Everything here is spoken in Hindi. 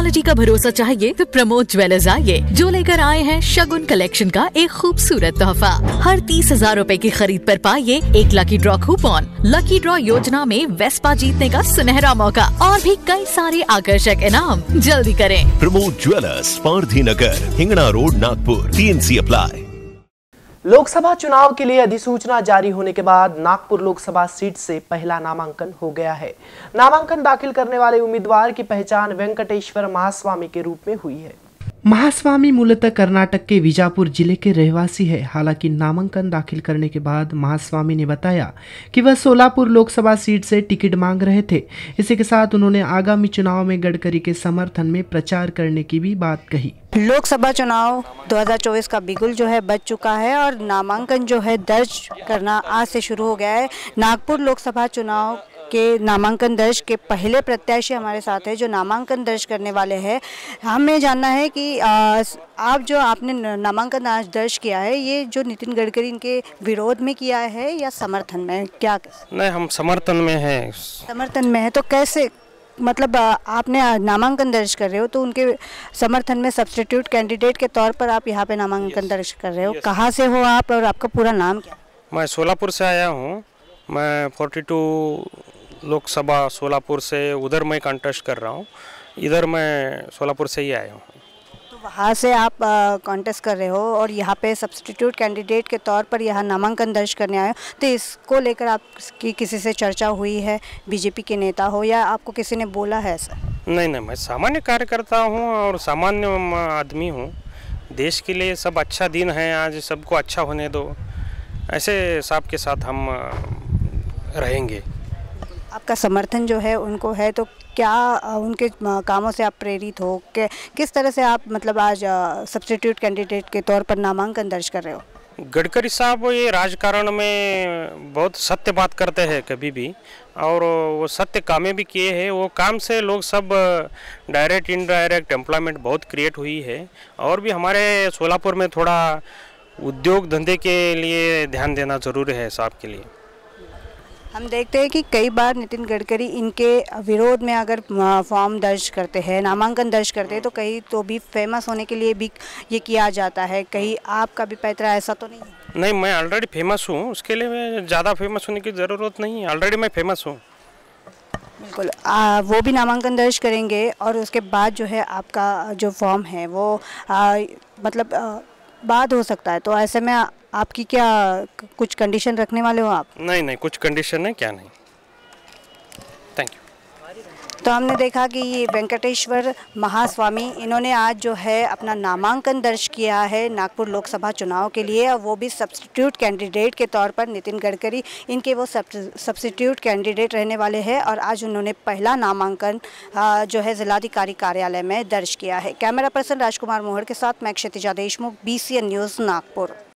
क्वालिटी का भरोसा चाहिए तो प्रमोद ज्वेलर्स आइए जो लेकर आए हैं शगुन कलेक्शन का एक खूबसूरत तोहफा हर तीस हजार रूपए की खरीद पर पाइए एक lucky draw coupon lucky draw योजना में वेस्पा जीतने का सुनहरा मौका और भी कई सारे आकर्षक इनाम जल्दी करें Pramod jewellers Pardhi Nagar Hingna road Nagpur T N C apply Lok Sabha चुनाव के लिए अधिसूचना जारी होने के बाद नागपुर लोकसभा सीट से पहला नामांकन हो गया है नामांकन दाखिल करने वाले उम्मीदवार की पहचान वेंकटेश्वर महास्वामी के रूप में हुई है महास्वामी मूलतः कर्नाटक के विजापुर जिले के रहवासी है हालांकि नामांकन दाखिल करने के बाद महास्वामी ने बताया कि वह सोलापुर लोकसभा सीट से टिकट मांग रहे थे इसी के साथ उन्होंने आगामी चुनाव में गडकरी के समर्थन में प्रचार करने की भी बात कही लोकसभा चुनाव 2024 का बिगुल जो है बच चुका है और नामांकन जो है दर्ज करना आज से शुरू हो गया है नागपुर लोकसभा चुनाव के नामांकन दर्ज के पहले प्रत्याशी हमारे साथ है जो नामांकन दर्ज करने वाले हैं हमें जानना है कि आप जो आपने नामांकन आज दर्ज किया है ये जो नितिन गडकरी इनके विरोध में किया है या समर्थन में क्या नहीं हम समर्थन में है समर्थन में है तो कैसे मतलब आपने नामांकन दर्ज कर रहे हो तो उनके समर्थन में सब्सटीट्यूट कैंडिडेट के तौर पर आप यहाँ पे नामांकन दर्ज कर रहे हो कहाँ से हो आप और आपका पूरा नाम क्या मैं सोलापुर से आया हूँ मैं फोर्टी टू लोकसभा सोलापुर से उधर मैं कॉन्टेस्ट कर रहा हूँ इधर मैं सोलापुर से ही आया हूँ तो वहाँ से आप कॉन्टेस्ट कर रहे हो और यहाँ पे सब्सटीट्यूट कैंडिडेट के तौर पर यहाँ नामांकन दर्ज करने आए हो तो इसको लेकर आपकी किसी से चर्चा हुई है बीजेपी के नेता हो या आपको किसी ने बोला है ऐसा नहीं नहीं मैं सामान्य कार्यकर्ता हूँ और सामान्य आदमी हूँ देश के लिए सब अच्छा दिन है आज सबको अच्छा होने दो ऐसे साहब के साथ हम रहेंगे आपका समर्थन जो है उनको है तो क्या उनके कामों से आप प्रेरित हो के किस तरह से आप मतलब आज सब्सटीट्यूट कैंडिडेट के तौर पर नामांकन दर्ज कर रहे हो गडकरी साहब ये राजकारण में बहुत सत्य बात करते हैं कभी भी और वो सत्य कामें भी किए हैं वो काम से लोग सब डायरेक्ट इनडायरेक्ट एम्प्लॉयमेंट बहुत क्रिएट हुई है और भी हमारे सोलापुर में थोड़ा उद्योग धंधे के लिए ध्यान देना ज़रूरी है साहब के लिए हम देखते हैं कि कई बार नितिन गडकरी इनके विरोध में अगर फॉर्म दर्ज करते हैं नामांकन दर्ज करते हैं तो कहीं तो भी फेमस होने के लिए भी ये किया जाता है कहीं आपका भी पैतरा ऐसा तो नहीं है नहीं मैं ऑलरेडी फेमस हूँ उसके लिए मैं ज़्यादा फेमस होने की ज़रूरत नहीं है ऑलरेडी मैं फेमस हूँ बिल्कुल वो भी नामांकन दर्ज करेंगे और उसके बाद जो है आपका जो फॉर्म है वो आ, मतलब आ, बाद हो सकता है तो ऐसे में आपकी क्या कुछ कंडीशन रखने वाले हो आप नहीं नहीं कुछ कंडीशन है क्या नहीं थैंक यू तो हमने देखा कि ये वेंकटेश्वर महास्वामी इन्होंने आज जो है अपना नामांकन दर्ज किया है नागपुर लोकसभा चुनाव के लिए और वो भी सब्सटीट्यूट कैंडिडेट के तौर पर नितिन गडकरी इनके वो सब्सटीट्यूट कैंडिडेट रहने वाले हैं और आज उन्होंने पहला नामांकन जो है जिलाधिकारी कार्यालय में दर्ज किया है कैमरा पर्सन राजकुमार मोहर के साथ मैं क्षतिजा देशमुख बी न्यूज़ नागपुर